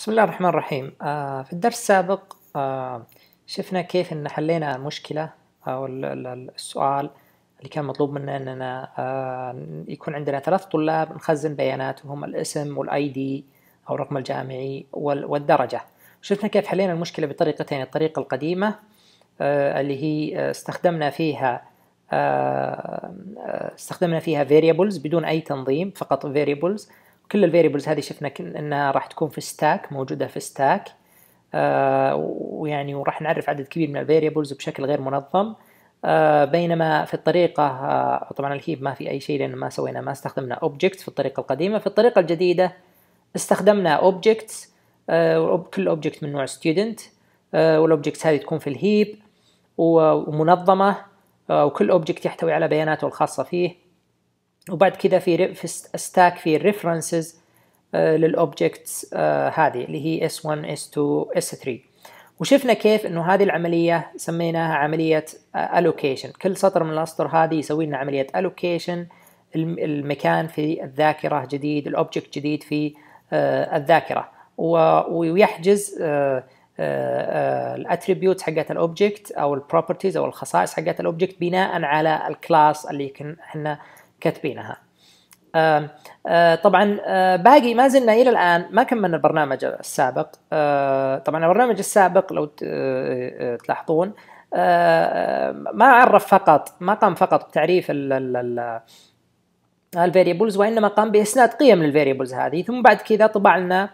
بسم الله الرحمن الرحيم آه، في الدرس السابق آه، شفنا كيف ان حلينا المشكلة او السؤال اللي كان مطلوب منا اننا آه، يكون عندنا ثلاث طلاب نخزن بياناتهم الاسم والاي دي او الرقم الجامعي والدرجة شفنا كيف حلينا المشكلة بطريقتين الطريقة القديمة اللي هي استخدمنا فيها استخدمنا فيها variables بدون اي تنظيم فقط variables كل الفيريبلز هذه شفنا انها راح تكون في ستاك موجوده في ستاك آه، ويعني وراح نعرف عدد كبير من الفيريبلز بشكل غير منظم آه، بينما في الطريقة آه، طبعا الهيب ما في أي شيء لأن ما سوينا ما استخدمنا اوبجكتس في الطريقة القديمة في الطريقة الجديدة استخدمنا أوبجكتس كل أوبجكت من نوع ستودنت والأوبجكتس هذه تكون في الهيب ومنظمة وكل أوبجكت يحتوي على بياناته الخاصة فيه وبعد كذا في في ستاك في الريفرنسز آه، للاوبجكتس آه، هذه اللي هي S1 S2 S3 وشفنا كيف انه هذه العمليه سميناها عمليه الوكيشن آه، كل سطر من الاسطر هذه يسوي لنا عمليه الوكيشن المكان في الذاكره جديد الاوبجكت جديد في الذاكره ويحجز الاتريبيوتس حقت الاوبجكت او البروبرتيز او الخصائص حقت الاوبجكت بناء على الكلاس اللي احنا كاتبينها آه، طبعا آه، باقي ما زلنا الى الان ما كملنا البرنامج السابق آه، طبعا البرنامج السابق لو تلاحظون ما عرف فقط ما قام فقط بتعريف الفاريبلز وانما قام باسناد قيم للفاريبلز هذه ثم بعد كذا طبع لنا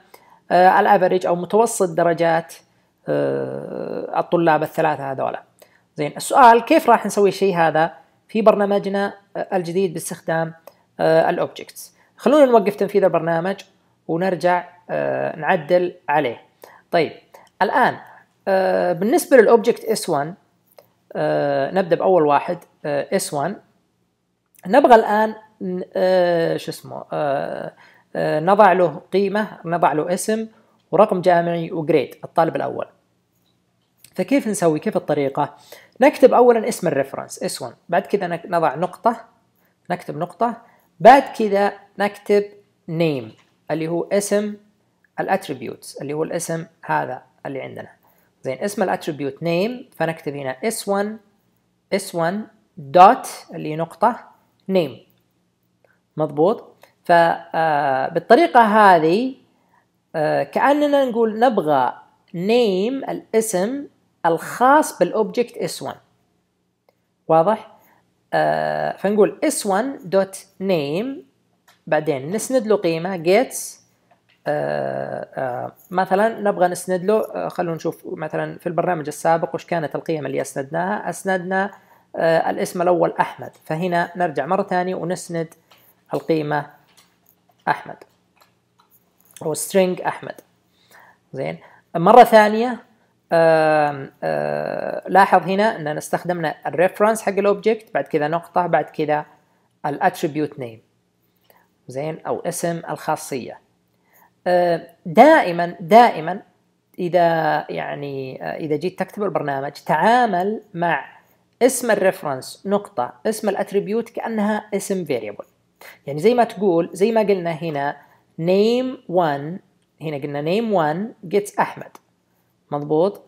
الافريج او متوسط درجات الطلاب الثلاثه هذولا زين السؤال كيف راح نسوي الشيء هذا في برنامجنا آه، الجديد باستخدام آه، الاوبجكتس خلونا نوقف تنفيذ البرنامج ونرجع آه، نعدل عليه طيب الان بالنسبه للاوبجكت اس 1 نبدا باول واحد اس 1 نبغى الان شو اسمه نضع له قيمه نضع له اسم ورقم جامعي وجريد الطالب الاول فكيف نسوي كيف الطريقة نكتب أولا اسم الريفرنس S1 بعد كذا نضع نقطة نكتب نقطة بعد كذا نكتب نيم اللي هو اسم الاتريبيوتس اللي هو الاسم هذا اللي عندنا زين اسم الاتريبيوت نيم فنكتب هنا S1 S1 دوت اللي نقطة نيم مضبوط فبالطريقة آه، هذه آه، كأننا نقول نبغى نيم الاسم الخاص بالاوبجكت اس 1 واضح آه فنقول اس 1 دوت نيم بعدين نسند له قيمه جيتس آه آه مثلا نبغى نسند له آه خلونا نشوف مثلا في البرنامج السابق وش كانت القيم اللي اسندناها اسندنا آه الاسم الاول احمد فهنا نرجع مره ثانيه ونسند القيمه احمد او string احمد زين مره ثانيه لاحظ هنا اننا استخدمنا الريفرنس حق الاوبجكت بعد كذا نقطه بعد كذا الاتريبيوت نيم زين او اسم الخاصيه دائما دائما اذا يعني اذا جيت تكتب البرنامج تعامل مع اسم الريفرنس نقطه اسم الاتريبيوت كانها اسم فيريبل يعني زي ما تقول زي ما قلنا هنا name 1 هنا قلنا name 1 gets احمد مضبوط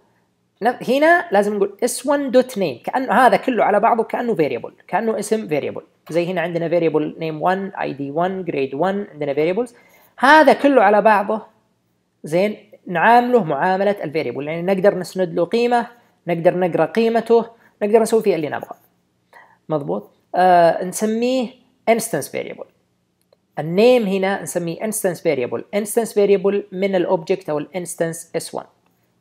هنا لازم نقول s1 دوت نيم كانه هذا كله على بعضه كانه فيريبل كانه اسم فيريبل زي هنا عندنا فيريبل نيم 1 اي دي 1 جريد 1 عندنا فيريبلز هذا كله على بعضه زين نعامله معامله الفيريبل يعني نقدر نسند له قيمه نقدر نقرا قيمته نقدر نسوي فيه اللي نبغاه مضبوط آه نسميه انستنس فيريبل النيم هنا نسميه انستنس فيريبل انستنس فيريبل من الاوبجكت او الانستنس اس1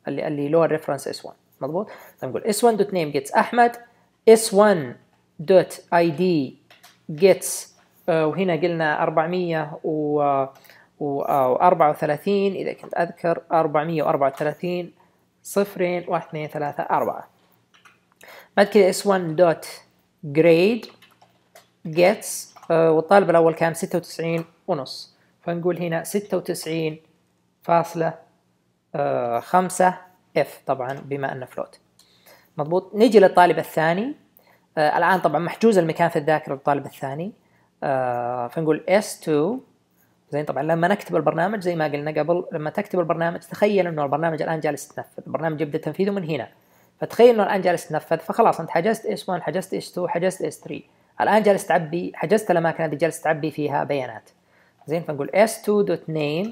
اللي قال لي لور ريفرنس اس 1 مضبوط فنقول اس 1 دوت نيم جيتس احمد اس 1 دوت اي دي جيتس وهنا قلنا 434 اذا كنت اذكر 434 صفرين 1 2 3 4 بعد كده اس 1 دوت جريد جيتس والطالب الأول كان 96 ونص فنقول هنا 96 فاصلة 5 آه، اف طبعا بما انه فلوت مضبوط نيجي للطالب الثاني آه الان طبعا محجوز المكان في الذاكره للطالب الثاني آه فنقول s2 زين طبعا لما نكتب البرنامج زي ما قلنا قبل لما تكتب البرنامج تخيل انه البرنامج الان جالس يتنفذ البرنامج يبدا تنفيذه من هنا فتخيل انه الان جالس يتنفذ فخلاص انت حجزت s1 حجزت s2 حجزت s3 الان جالس تعبي حجزت الاماكن هذه جالس تعبي فيها بيانات زين فنقول s2.name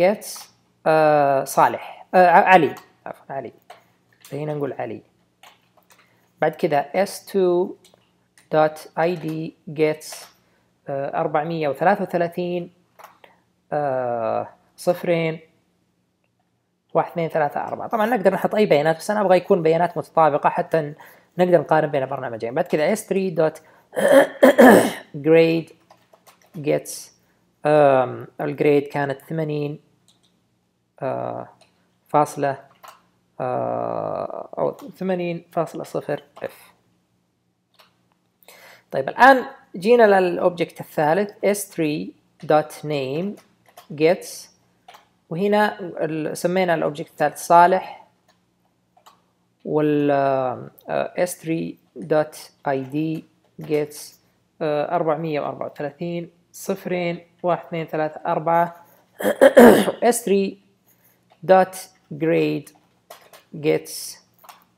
gets آه، صالح آه علي عفوا علي هنا نقول علي بعد كذا s2.id gets آه، أربعمية 433 وثلاثين آه، صفرين واحد اثنين ثلاثة أربعة طبعا نقدر نحط أي بيانات بس أنا أبغى يكون بيانات متطابقة حتى نقدر نقارن بين برنامجين بعد كذا s grade gets الجريد كانت 80 فاصلة آه، أو ثمانين فاصلة صفر اف طيب الآن جينا للأوبجكت الثالث s3.name gets وهنا سمينا الأوبجكت الثالث صالح وال آه، s3.id gets 434 آه، صفرين 1 2 3 4 s3 dot grade gets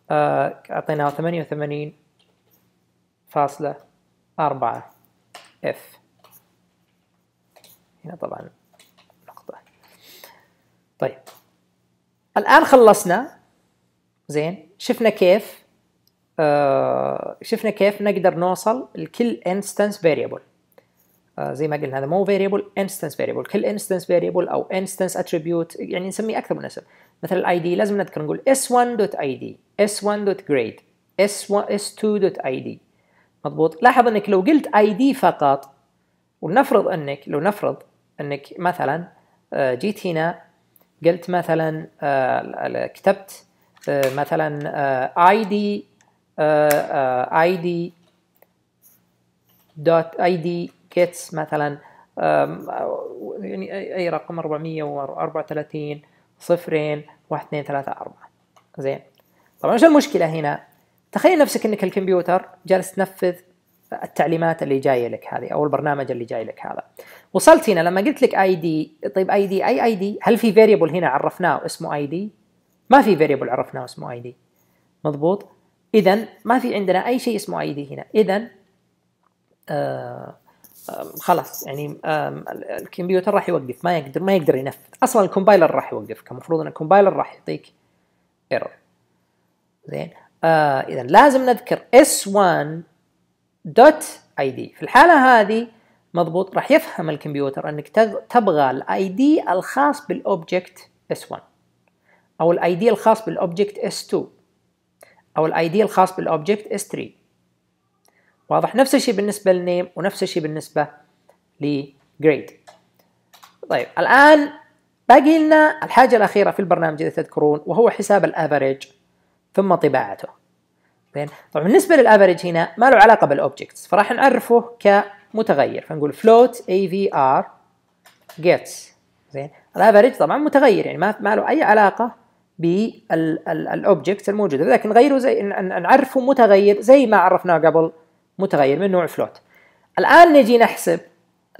uh, اعطيناه 88 فاصلة أربعة F هنا طبعا نقطة طيب الآن خلصنا زين شفنا كيف آه شفنا كيف نقدر نوصل لكل instance variable آه، زي ما قلنا هذا مو فيريبل انستنس فيريبل كل انستنس فيريبل او انستنس اتريبيوت يعني نسميه اكثر من اسم مثل الاي دي لازم نذكر نقول s1.id s1.grade s2.id مضبوط لاحظ انك لو قلت id فقط ولنفرض انك لو نفرض انك مثلا آه، جيت هنا قلت مثلا آه، كتبت مثلا id دي دوت id كيتس مثلا يعني اي رقم 434 صفرين 1 2 3 4 زين طبعا وش المشكلة هنا؟ تخيل نفسك انك الكمبيوتر جالس تنفذ التعليمات اللي جايه لك هذه او البرنامج اللي جاي لك هذا. وصلت هنا لما قلت لك طيب اي دي طيب اي دي اي اي دي هل في فيريبل هنا عرفناه اسمه اي دي؟ ما في فيريبل عرفناه اسمه اي دي. مضبوط؟ اذا ما في عندنا اي شيء اسمه اي دي هنا، اذا آه خلاص يعني الكمبيوتر راح يوقف ما يقدر ما يقدر ينفذ اصلا الكومبايلر راح يوقفك المفروض ان الكومبايلر راح يعطيك ايرور زين آه اذا لازم نذكر s1 دوت اي دي في الحاله هذه مضبوط راح يفهم الكمبيوتر انك تبغى الاي دي الخاص بالاوبجكت s1 او الاي دي الخاص بالاوبجكت s2 او الاي دي الخاص بالاوبجكت s3 واضح نفس الشيء بالنسبه للنيم ونفس الشيء بالنسبه لجريد طيب الان باقي لنا الحاجه الاخيره في البرنامج اذا تذكرون وهو حساب الافريج ثم طباعته زين طبعا بالنسبه للافريج هنا ما له علاقه بالاوبجكتس فراح نعرفه كمتغير فنقول float avr gets زين الافريج طبعا متغير يعني ما ما له اي علاقه بالاوبجكتس الموجوده لكن نغيره زي نعرفه متغير زي ما عرفناه قبل متغير من نوع فلوت الان نجي نحسب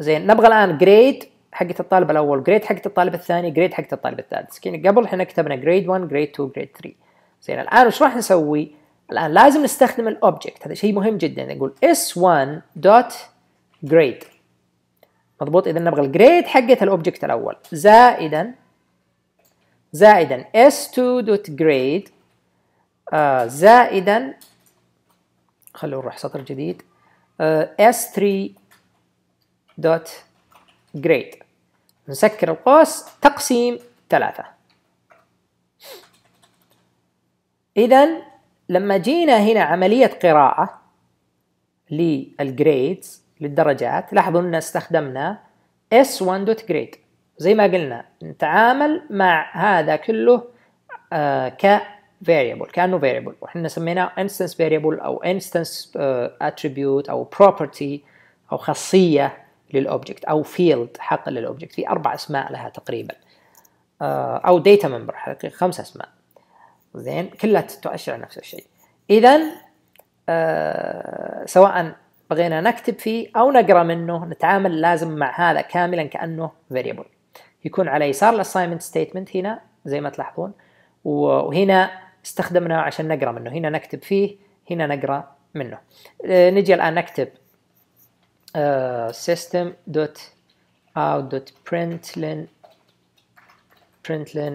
زين نبغى الان جريد حقه الطالب الاول جريد حقه الطالب الثاني جريد حقه الطالب الثالث قبل احنا كتبنا جريد 1 جريد 2 جريد 3 زين الان وش راح نسوي الان لازم نستخدم الاوبجكت هذا شيء مهم جدا نقول s1 دوت جريد مضبوط اذا نبغى الجريد حقه الاوبجكت الاول زائدا زائدا s2 دوت جريد آه زائدا خلونا نروح سطر جديد s3 دوت جريد نسكر القوس تقسيم ثلاثة إذا لما جينا هنا عملية قراءة للجريدز للدرجات لاحظوا أننا استخدمنا s1.grade زي ما قلنا نتعامل مع هذا كله آه variable كانه variable واحنا سميناه instance variable او instance uh, attribute او property او خاصيه للاوبجكت او field حق للاوبجكت في اربع اسماء لها تقريبا uh, او data member حقيقه خمس اسماء زين كلها تؤشر على نفس الشيء اذا آه، سواء بغينا نكتب فيه او نقرا منه نتعامل لازم مع هذا كاملا كانه variable يكون على يسار الاساينمنت ستيتمنت هنا زي ما تلاحظون وهنا استخدمناه عشان نقرا منه هنا نكتب فيه هنا نقرا منه آه، نجي الان نكتب آه، system dot out dot println println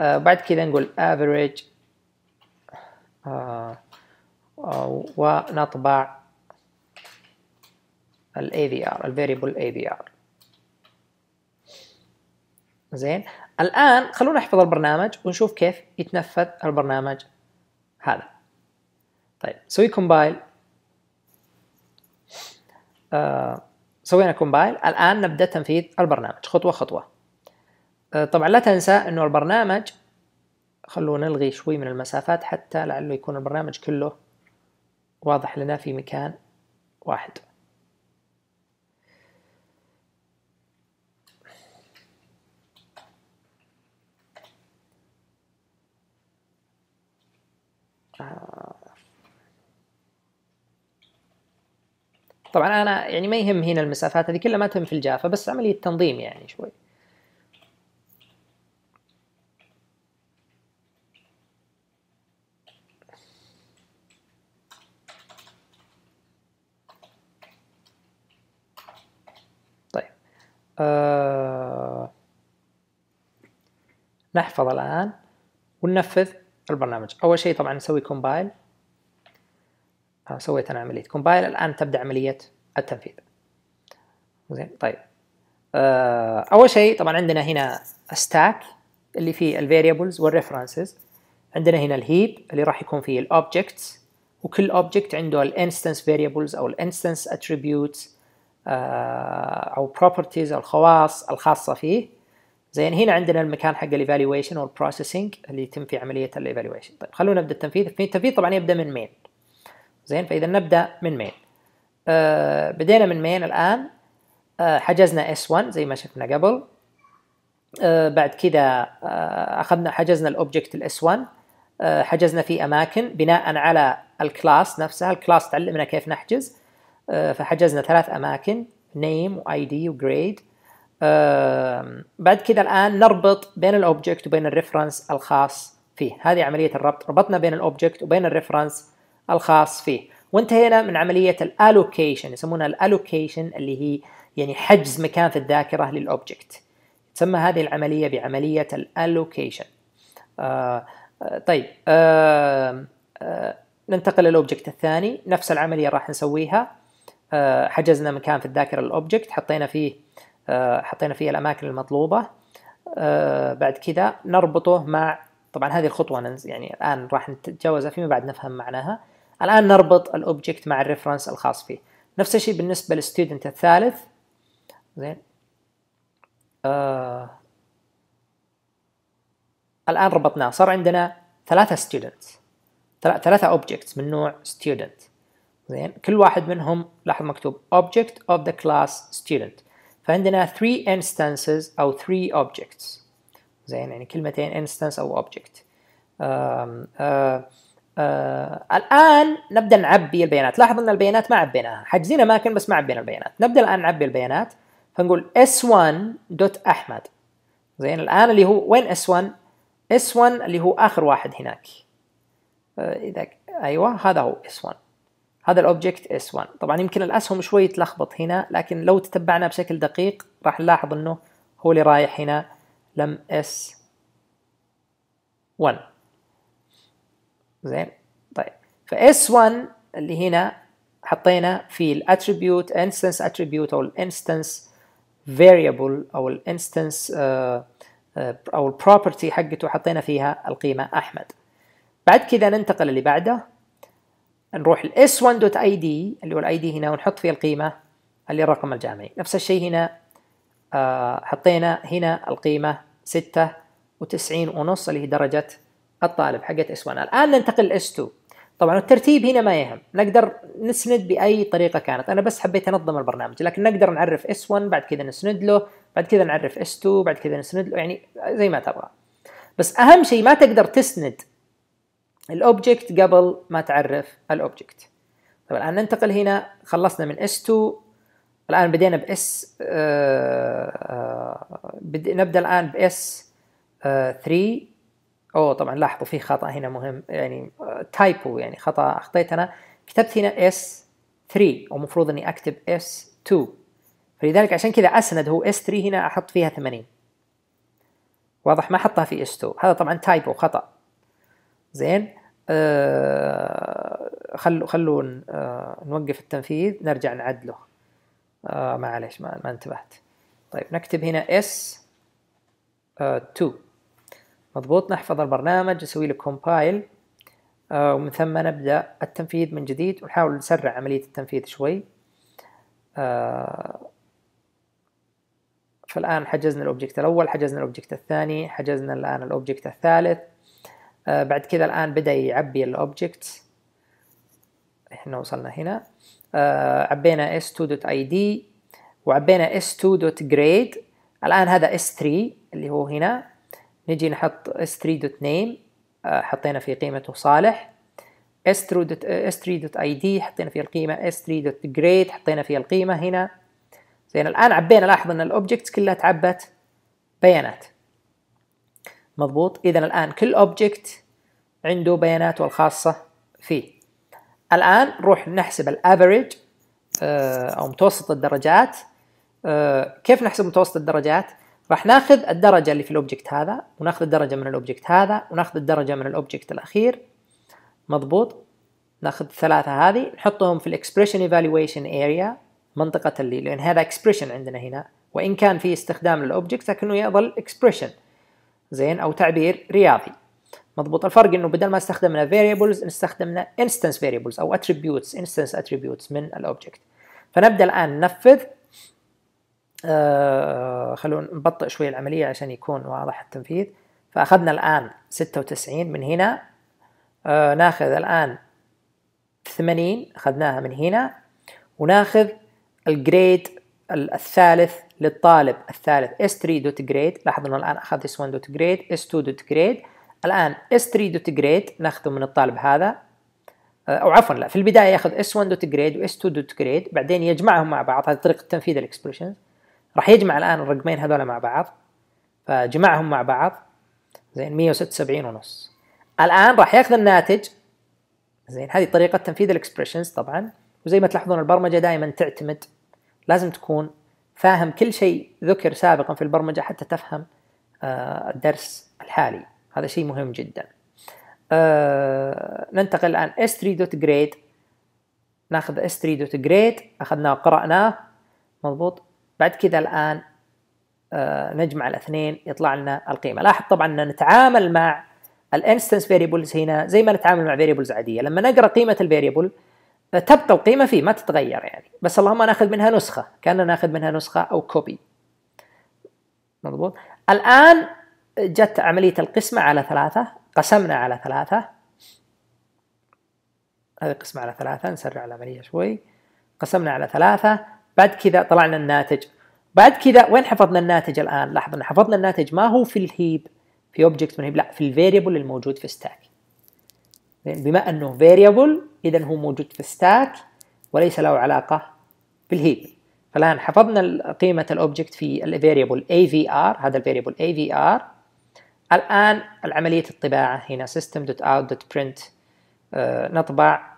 آه، بعد كذا نقول average ونطبع ال AVR ال variable AVR زين الان خلونا نحفظ البرنامج ونشوف كيف يتنفذ البرنامج هذا طيب سوي كومبايل آه، سوينا كومبايل الان نبدا تنفيذ البرنامج خطوه خطوه آه، طبعا لا تنسى انه البرنامج خلونا نلغي شوي من المسافات حتى لعله يكون البرنامج كله واضح لنا في مكان واحد طبعا انا يعني ما يهم هنا المسافات هذه كلها ما تهم في الجافه بس عمليه تنظيم يعني شوي طيب آه، نحفظ الان وننفذ البرنامج اول شيء طبعا نسوي كومبايل سويت انا عمليه كومبايل الان تبدا عمليه التنفيذ زين طيب آه، اول شيء طبعا عندنا هنا ستاك اللي فيه الفاريبلز والريفرنسز عندنا هنا الهيب اللي راح يكون فيه الاوبجكتس وكل اوبجكت عنده الانستنس فاريبلز او الانستنس اتريبيوتس آه، او بروبرتيز او الخواص الخاصه فيه زين هنا عندنا المكان حق الايفالويشن والبروسيسنج اللي يتم فيه عمليه الايفالويشن طيب خلونا نبدا التنفيذ التنفيذ طبعا يبدا من مين زين فاذا نبدا من مين آه بدينا من مين الان آه حجزنا اس 1 زي ما شفنا قبل آه بعد كذا آه اخذنا حجزنا الاوبجكت الاس 1 آه حجزنا فيه اماكن بناء على الكلاس نفسها الكلاس تعلمنا كيف نحجز آه فحجزنا ثلاث اماكن نيم واي دي وجريد بعد كذا الان نربط بين الاوبجكت وبين الريفرنس الخاص فيه هذه عمليه الربط ربطنا بين الاوبجكت وبين الريفرنس الخاص فيه وانتهينا من عملية الالوكيشن يسمونها الالوكيشن اللي هي يعني حجز مكان في الذاكرة للأوبجكت تسمى هذه العملية بعملية الالوكيشن آه, آه، طيب آه آه ننتقل للأوبجكت الثاني نفس العملية راح نسويها آه حجزنا مكان في الذاكرة للأوبجكت حطينا فيه آه حطينا فيه الأماكن المطلوبة آه بعد كذا نربطه مع طبعا هذه الخطوة يعني الآن راح نتجاوزها فيما بعد نفهم معناها الآن نربط الأوبجكت مع الريفرنس الخاص فيه نفس الشيء بالنسبة للستودنت الثالث زين آه. الآن ربطناه صار عندنا ثلاثة ستودنت ثلاثة أوبجكتس من نوع ستودنت زين كل واحد منهم لاحظ مكتوب object of the class student فعندنا 3 instances أو 3 objects زين يعني كلمتين instance أو object آه. آه. آه الان نبدا نعبي البيانات لاحظ ان البيانات ما عبيناها حاجزين اماكن بس ما عبينا البيانات نبدا الان نعبي البيانات فنقول s1 دوت احمد زين الان اللي هو وين s1 s1 اللي هو اخر واحد هناك آه اذا ايوه هذا هو s1 هذا الاوبجكت s1 طبعا يمكن الاسهم شوي تلخبط هنا لكن لو تتبعنا بشكل دقيق راح نلاحظ انه هو اللي رايح هنا لم s 1 زين طيب فاس 1 اللي هنا حطينا في الاتريبيوت انستنس اتريبيوت او الانستنس فاريبل او الانستنس آه، آه، او البروبرتي حقته حطينا فيها القيمه احمد بعد كذا ننتقل اللي بعده نروح الاس 1 اللي هو الاي دي هنا ونحط فيه القيمه اللي الرقم الجامعي نفس الشيء هنا آه، حطينا هنا القيمه 96 ونص اللي هي درجه الطالب حقت اس 1 الان ننتقل لاس 2 طبعا الترتيب هنا ما يهم نقدر نسند باي طريقه كانت انا بس حبيت انظم البرنامج لكن نقدر نعرف اس 1 بعد كذا نسند له بعد كذا نعرف اس 2 بعد كذا نسند له يعني زي ما تبغى بس اهم شيء ما تقدر تسند الاوبجكت قبل ما تعرف الاوبجكت طبعا الان ننتقل هنا خلصنا من اس 2 الان بدينا باس آه, آه، نبدا الان باس 3 آه، اوه طبعا لاحظوا في خطا هنا مهم يعني تايبو آه، يعني خطا اخطيت انا كتبت هنا اس 3 ومفروض اني اكتب اس 2 فلذلك عشان كذا اسند هو اس 3 هنا احط فيها 80 واضح ما حطها في اس 2 هذا طبعا تايبو خطا زين آه خلوا خلوا آه نوقف التنفيذ نرجع نعدله آه معلش ما, ما انتبهت طيب نكتب هنا اس 2 مضبوط نحفظ البرنامج نسوي له آه، كومبايل ومن ثم نبدأ التنفيذ من جديد ونحاول نسرع عملية التنفيذ شوي آه، فالآن حجزنا الأوبجكت الأول حجزنا الأوبجكت الثاني حجزنا الآن الأوبجكت الثالث آه، بعد كذا الآن بدأ يعبي الأوبجكت احنا وصلنا هنا عبينا s2.id وعبينا s2.grade الآن هذا s3 اللي هو هنا نجي نحط s 3 دوت نيم حطينا فيه قيمته صالح s 3 دوت s آه، 3 دوت اي دي حطينا فيه القيمه s 3 دوت جريد حطينا فيه القيمه هنا زين الان عبينا لاحظ ان الاوبجكت كلها تعبت بيانات مضبوط اذا الان كل اوبجكت عنده بياناته الخاصه فيه الان نروح نحسب الافريج آه، او متوسط الدرجات آه، كيف نحسب متوسط الدرجات راح ناخذ الدرجة اللي في الأوبجكت هذا وناخذ الدرجة من الأوبجكت هذا وناخذ الدرجة من الأوبجكت الأخير مضبوط ناخذ الثلاثة هذه نحطهم في الإكسبريشن إيفالويشن أريا منطقة اللي لأن هذا إكسبريشن عندنا هنا وإن كان في استخدام للأوبجكت لكنه يظل إكسبريشن زين أو تعبير رياضي مضبوط الفرق انه بدل ما استخدمنا variables استخدمنا instance variables او attributes instance attributes من الاوبجكت فنبدا الان ننفذ آه، خلونا نبطئ شوي العملية عشان يكون واضح التنفيذ فأخذنا الآن 96 من هنا آه ناخذ الآن 80 أخذناها من هنا وناخذ الجريد الثالث للطالب الثالث S3 دوت جريد لاحظوا أنه الآن أخذ S1 دوت جريد S2 دوت جريد الآن S3 دوت جريد ناخذه من الطالب هذا آه، او عفوا لا في البدايه ياخذ S1 دوت جريد و S2 دوت جريد بعدين يجمعهم مع بعض هذه طريقه تنفيذ الاكسبريشنز راح يجمع الان الرقمين هذول مع بعض فجمعهم مع بعض زين 176 ونص الان راح ياخذ الناتج زين هذه طريقه تنفيذ الاكسبريشنز طبعا وزي ما تلاحظون البرمجه دائما تعتمد لازم تكون فاهم كل شيء ذكر سابقا في البرمجه حتى تفهم آه، الدرس الحالي هذا شيء مهم جدا آه، ننتقل الان s3.grade ناخذ s3.grade اخذناه قرأناه مضبوط بعد كذا الآن آه، نجمع الاثنين يطلع لنا القيمة لاحظ طبعا أن نتعامل مع الانستنس فيريبلز هنا زي ما نتعامل مع فيريبلز عادية لما نقرأ قيمة الفيريبل آه، تبقى القيمة فيه ما تتغير يعني بس اللهم ناخذ منها نسخة كأننا ناخذ منها نسخة أو كوبي مضبوط الآن جت عملية القسمة على ثلاثة قسمنا على ثلاثة هذه قسمة على ثلاثة نسرع العملية شوي قسمنا على ثلاثة بعد كذا طلعنا الناتج بعد كذا وين حفظنا الناتج الان لاحظ ان حفظنا الناتج ما هو في الهيب في اوبجكت من هيب لا في الفاريبل الموجود في ستاك بما انه فاريبل اذا هو موجود في ستاك وليس له علاقه بالهيب فالان حفظنا قيمه الاوبجكت في الفاريبل AVR هذا الفاريبل AVR الان عمليه الطباعه هنا system.out.print آه، نطبع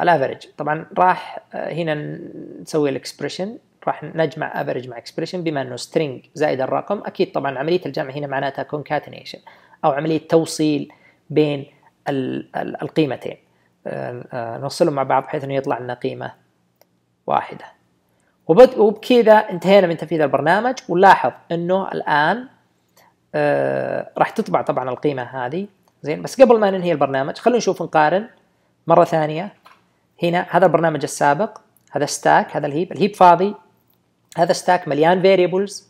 الافرج طبعا راح آه، هنا نسوي الاكسبريشن راح نجمع افرج مع اكسبريشن بما انه سترينج زائد الرقم اكيد طبعا عمليه الجمع هنا معناتها كونكاتينيشن او عمليه توصيل بين القيمتين آه، آه، نوصلهم مع بعض بحيث انه يطلع لنا قيمه واحده وبكذا انتهينا من تنفيذ البرنامج ولاحظ انه الان راح تطبع طبعا القيمه هذه زين بس قبل ما ننهي البرنامج خلونا نشوف نقارن مره ثانيه هنا هذا البرنامج السابق هذا ستاك هذا الهيب الهيب فاضي هذا ستاك مليان فاريبلز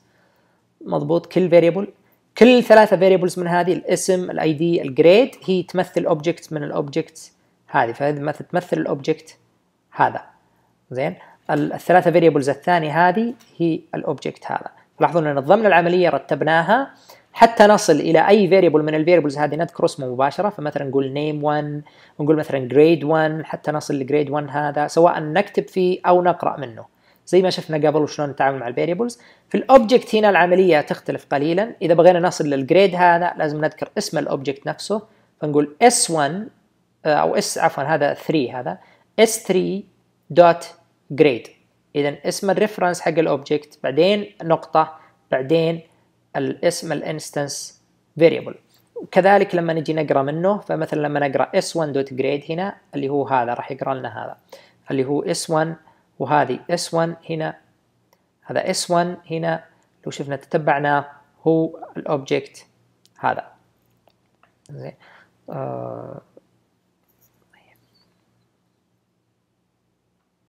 مضبوط كل فاريبل كل ثلاثة فاريبلز من هذه الاسم الاي دي الجريد هي تمثل اوبجكت من الاوبجكت هذه تمثل الاوبجكت هذا زين الثلاثة فاريبلز الثانية هذه هي الاوبجكت هذا لاحظوا ان نظمنا العملية رتبناها حتى نصل الى اي فيريبل من الفيريبلز هذه نذكر اسمه مباشره فمثلا نقول نيم 1 ونقول مثلا جريد 1 حتى نصل لجريد 1 هذا سواء نكتب فيه او نقرا منه زي ما شفنا قبل وشلون نتعامل مع الفيريبلز في الاوبجكت هنا العمليه تختلف قليلا اذا بغينا نصل للجريد هذا لازم نذكر اسم الاوبجكت نفسه فنقول s1 آه، او s عفوا هذا 3 هذا s3 دوت جريد اذا اسم الريفرنس حق الاوبجكت بعدين نقطه بعدين الاسم الانستنس فيريبل وكذلك لما نجي نقرا منه فمثلا لما نقرا s1.grade هنا اللي هو هذا راح يقرا لنا هذا اللي هو s1 وهذه s1 هنا هذا s1 هنا لو شفنا تتبعناه هو الاوبجكت هذا زين آه،